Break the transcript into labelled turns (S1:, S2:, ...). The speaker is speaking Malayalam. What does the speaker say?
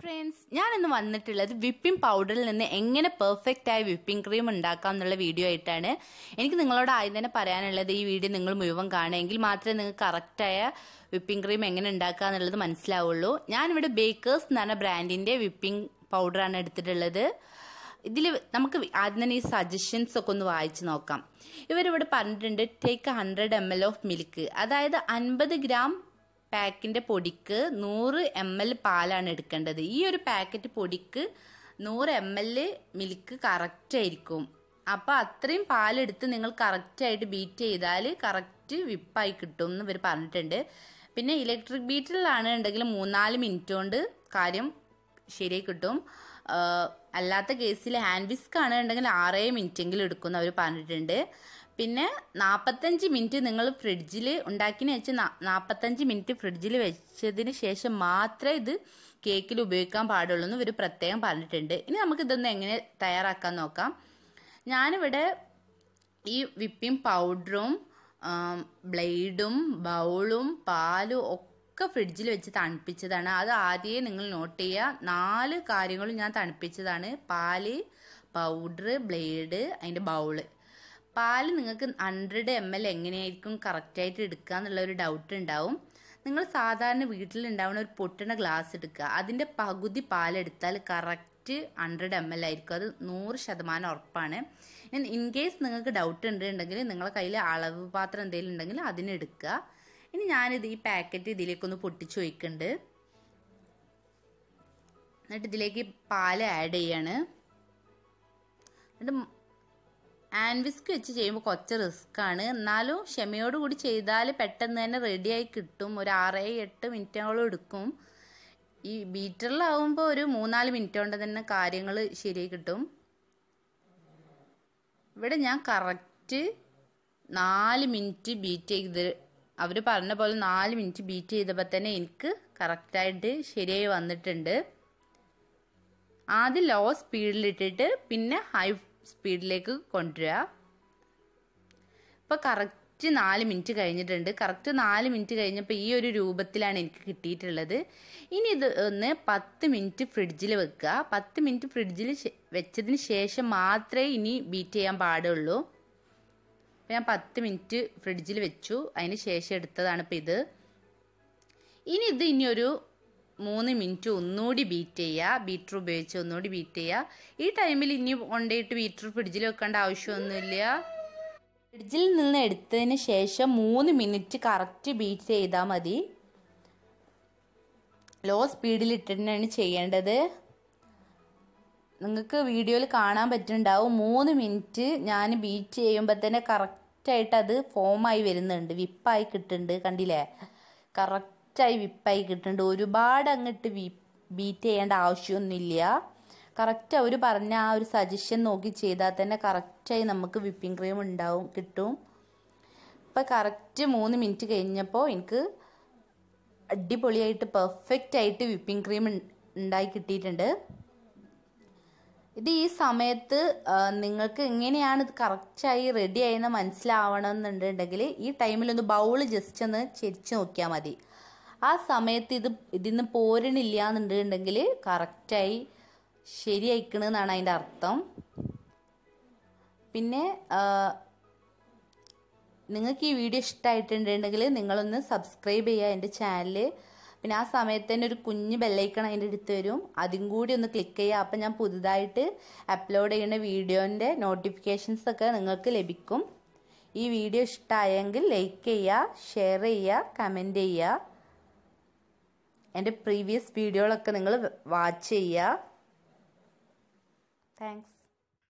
S1: ഫ്രണ്ട്സ് ഞാൻ ഇന്ന് വന്നിട്ടുള്ളത് വിപ്പിംഗ് പൗഡറിൽ നിന്ന് എങ്ങനെ പെർഫെക്റ്റ് ആയ വിപ്പിംഗ് ക്രീം ഉണ്ടാക്കാം എന്നുള്ള വീഡിയോ ആയിട്ടാണ് എനിക്ക് നിങ്ങളോട് ആദ്യം തന്നെ പറയാനുള്ളത് ഈ വീഡിയോ നിങ്ങൾ മുഴുവൻ കാണുമെങ്കിൽ മാത്രമേ നിങ്ങൾക്ക് കറക്റ്റായ വിപ്പിംഗ് ക്രീം എങ്ങനെ ഉണ്ടാക്കുക എന്നുള്ളത് മനസ്സിലാവുള്ളൂ ഞാനിവിടെ ബേക്കേഴ്സ് എന്ന് പറഞ്ഞ ബ്രാൻഡിൻ്റെ വിപ്പിംഗ് പൗഡറാണ് എടുത്തിട്ടുള്ളത് ഇതിൽ നമുക്ക് ആദ്യം തന്നെ ഈ സജഷൻസ് ഒക്കെ ഒന്ന് വായിച്ച് നോക്കാം ഇവരിവിടെ പറഞ്ഞിട്ടുണ്ട് ടേക്ക് ഹൺഡ്രഡ് എം എൽ ഓഫ് മിൽക്ക് അതായത് അൻപത് ഗ്രാം പാക്കിൻ്റെ പൊടിക്ക് നൂറ് എം എൽ പാലാണ് എടുക്കേണ്ടത് ഈ ഒരു പാക്കറ്റ് പൊടിക്ക് നൂറ് എം എൽ മിൽക്ക് കറക്റ്റ് ആയിരിക്കും അപ്പോൾ അത്രയും പാലെടുത്ത് നിങ്ങൾ കറക്റ്റായിട്ട് ബീറ്റ് ചെയ്താൽ കറക്റ്റ് വിപ്പായി കിട്ടും എന്ന് ഇവർ പറഞ്ഞിട്ടുണ്ട് പിന്നെ ഇലക്ട്രിക് ബീറ്റിലാണ് ഉണ്ടെങ്കിൽ മൂന്നാല് മിനിറ്റ് കൊണ്ട് കാര്യം ശരിയായി കിട്ടും അല്ലാത്ത കേസിൽ ഹാൻഡ് വിസ്ക് ആണ് ഉണ്ടെങ്കിൽ ആറേ മിനിറ്റെങ്കിലും എടുക്കും എന്ന് അവർ പറഞ്ഞിട്ടുണ്ട് പിന്നെ നാൽപ്പത്തഞ്ച് മിനിറ്റ് നിങ്ങൾ ഫ്രിഡ്ജിൽ ഉണ്ടാക്കിന് വെച്ച് നാൽപ്പത്തഞ്ച് മിനിറ്റ് ഫ്രിഡ്ജിൽ വെച്ചതിന് ശേഷം മാത്രമേ ഇത് കേക്കിൽ ഉപയോഗിക്കാൻ പാടുള്ളൂ എന്ന് ഇവർ പ്രത്യേകം പറഞ്ഞിട്ടുണ്ട് ഇനി നമുക്ക് ഇതൊന്ന് എങ്ങനെ തയ്യാറാക്കാൻ നോക്കാം ഞാനിവിടെ ഈ വിപ്പിംഗ് പൗഡറും ബ്ലേഡും ബൗളും പാലും ഒക്കെ ഫ്രിഡ്ജിൽ വെച്ച് തണുപ്പിച്ചതാണ് അത് ആദ്യമേ നിങ്ങൾ നോട്ട് ചെയ്യുക നാല് കാര്യങ്ങളും ഞാൻ തണുപ്പിച്ചതാണ് പാല് പൗഡർ ബ്ലേഡ് അതിൻ്റെ ബൗള് പാൽ നിങ്ങൾക്ക് ഹൺഡ്രഡ് എം എൽ എങ്ങനെയായിരിക്കും കറക്റ്റായിട്ട് എടുക്കുക എന്നുള്ള ഒരു ഡൗട്ട് ഉണ്ടാവും നിങ്ങൾ സാധാരണ വീട്ടിലുണ്ടാവുന്ന ഒരു പൊട്ടണ ഗ്ലാസ് എടുക്കുക അതിൻ്റെ പകുതി പാലെടുത്താൽ കറക്റ്റ് ഹൺഡ്രഡ് എം എൽ ആയിരിക്കും അത് നൂറ് ശതമാനം ഉറപ്പാണ് ഇൻ കേസ് നിങ്ങൾക്ക് ഡൗട്ട് ഉണ്ടെങ്കിൽ നിങ്ങളുടെ കയ്യിൽ അളവ് പാത്രം എന്തെങ്കിലും ഉണ്ടെങ്കിൽ അതിനെടുക്കുക ഇനി ഞാനിത് ഈ പാക്കറ്റ് ഇതിലേക്കൊന്ന് പൊട്ടിച്ചു വയ്ക്കുന്നുണ്ട് എന്നിട്ട് ഇതിലേക്ക് പാൽ ആഡ് ചെയ്യാണ് എന്നിട്ട് ആൻവിസ്ക് വിസ്ക് വെച്ച് ചെയ്യുമ്പോൾ കുറച്ച് റിസ്ക് ആണ് എന്നാലും ക്ഷമയോട് കൂടി ചെയ്താൽ പെട്ടെന്ന് തന്നെ റെഡിയായി കിട്ടും ഒരു ആറ് എട്ട് മിനിറ്റോളം എടുക്കും ഈ ബീറ്ററിലാവുമ്പോൾ ഒരു മൂന്നാല് മിനിറ്റ് കൊണ്ട് തന്നെ കാര്യങ്ങൾ ശരിയായി കിട്ടും ഇവിടെ ഞാൻ കറക്റ്റ് നാല് മിനിറ്റ് ബീറ്റ് ചെയ്ത് അവർ പറഞ്ഞ പോലെ നാല് മിനിറ്റ് ബീറ്റ് ചെയ്തപ്പോൾ തന്നെ എനിക്ക് കറക്റ്റായിട്ട് ശരിയായി വന്നിട്ടുണ്ട് ആദ്യം ലോ സ്പീഡിലിട്ടിട്ട് പിന്നെ ഹൈ സ്പീഡിലേക്ക് കൊണ്ടുവരിക ഇപ്പം കറക്റ്റ് നാല് മിനിറ്റ് കഴിഞ്ഞിട്ടുണ്ട് കറക്റ്റ് നാല് മിനിറ്റ് കഴിഞ്ഞപ്പോൾ ഈ ഒരു രൂപത്തിലാണ് എനിക്ക് കിട്ടിയിട്ടുള്ളത് ഇനി ഇത് ഒന്ന് പത്ത് മിനിറ്റ് ഫ്രിഡ്ജിൽ വെക്കുക പത്ത് മിനിറ്റ് ഫ്രിഡ്ജിൽ വെച്ചതിന് ശേഷം മാത്രമേ ഇനി ബീറ്റ് ചെയ്യാൻ പാടുള്ളൂ ഞാൻ പത്ത് മിനിറ്റ് ഫ്രിഡ്ജിൽ വെച്ചു അതിന് ശേഷം എടുത്തതാണ് ഇപ്പം ഇത് ഇനി ഇത് ഇനിയൊരു മൂന്ന് മിനിറ്റ് ഒന്നുകൂടി ബീറ്റ് ചെയ്യുക ബീറ്റർ ഉപയോഗിച്ച് ഒന്നുകൂടി ബീറ്റ് ചെയ്യുക ഈ ടൈമിൽ ഇനി ഉണ്ടായിട്ട് ബീറ്റർ ഫ്രിഡ്ജിൽ വെക്കേണ്ട ആവശ്യമൊന്നുമില്ല ഫ്രിഡ്ജിൽ നിന്ന് എടുത്തതിന് ശേഷം മൂന്ന് മിനിറ്റ് കറക്റ്റ് ബീറ്റ് ചെയ്താൽ മതി ലോ സ്പീഡിൽ ഇട്ടിട്ടാണ് ചെയ്യേണ്ടത് നിങ്ങൾക്ക് വീഡിയോയിൽ കാണാൻ പറ്റുന്നുണ്ടാവും മൂന്ന് മിനിറ്റ് ഞാൻ ബീറ്റ് ചെയ്യുമ്പോൾ തന്നെ കറക്റ്റായിട്ട് അത് ഫോമായി വരുന്നുണ്ട് വിപ്പായി കിട്ടുന്നുണ്ട് കണ്ടില്ലേ കറക്റ്റ് കറക്റ്റായി വിപ്പായി കിട്ടുന്നുണ്ട് ഒരുപാട് അങ്ങോട്ട് ബീറ്റ് ചെയ്യേണ്ട ആവശ്യമൊന്നുമില്ല കറക്റ്റ് അവർ പറഞ്ഞ ആ ഒരു സജഷൻ നോക്കി ചെയ്താൽ തന്നെ കറക്റ്റായി നമുക്ക് വിപ്പിംഗ് ക്രീം ഉണ്ടാവും കിട്ടും ഇപ്പം കറക്റ്റ് മൂന്ന് മിനിറ്റ് കഴിഞ്ഞപ്പോൾ എനിക്ക് അടിപൊളിയായിട്ട് പെർഫെക്റ്റ് ആയിട്ട് വിപ്പിംഗ് ക്രീം ഉണ്ടായി കിട്ടിയിട്ടുണ്ട് ഇത് ഈ സമയത്ത് നിങ്ങൾക്ക് എങ്ങനെയാണ് ഇത് കറക്റ്റായി റെഡി ആയെന്ന് മനസ്സിലാവണമെന്നുണ്ടെങ്കിൽ ഈ ടൈമിൽ ഒന്ന് ബൗൾ ജസ്റ്റ് ഒന്ന് ചെരിച്ച് നോക്കിയാൽ മതി ആ സമയത്ത് ഇത് ഇതിന്ന് പോരണില്ല എന്നുണ്ടെങ്കിൽ കറക്റ്റായി ശരിയായിക്കണെന്നാണ് അതിൻ്റെ അർത്ഥം പിന്നെ നിങ്ങൾക്ക് ഈ വീഡിയോ ഇഷ്ടമായിട്ടുണ്ടെങ്കിൽ നിങ്ങളൊന്ന് സബ്സ്ക്രൈബ് ചെയ്യുക എൻ്റെ ചാനൽ പിന്നെ ആ സമയത്ത് തന്നെ ഒരു കുഞ്ഞ് ബെല്ലൈക്കൺ അതിൻ്റെ അടുത്ത് വരും അതും കൂടി ഒന്ന് ക്ലിക്ക് ചെയ്യുക അപ്പം ഞാൻ പുതുതായിട്ട് അപ്ലോഡ് ചെയ്യുന്ന വീഡിയോൻ്റെ നോട്ടിഫിക്കേഷൻസ് ഒക്കെ നിങ്ങൾക്ക് ലഭിക്കും ഈ വീഡിയോ ഇഷ്ടമായെങ്കിൽ ലൈക്ക് ചെയ്യുക ഷെയർ ചെയ്യുക കമൻറ്റ് ചെയ്യുക എൻ്റെ പ്രീവിയസ് വീഡിയോകളൊക്കെ നിങ്ങൾ വാച്ച് ചെയ്യുക താങ്ക്സ്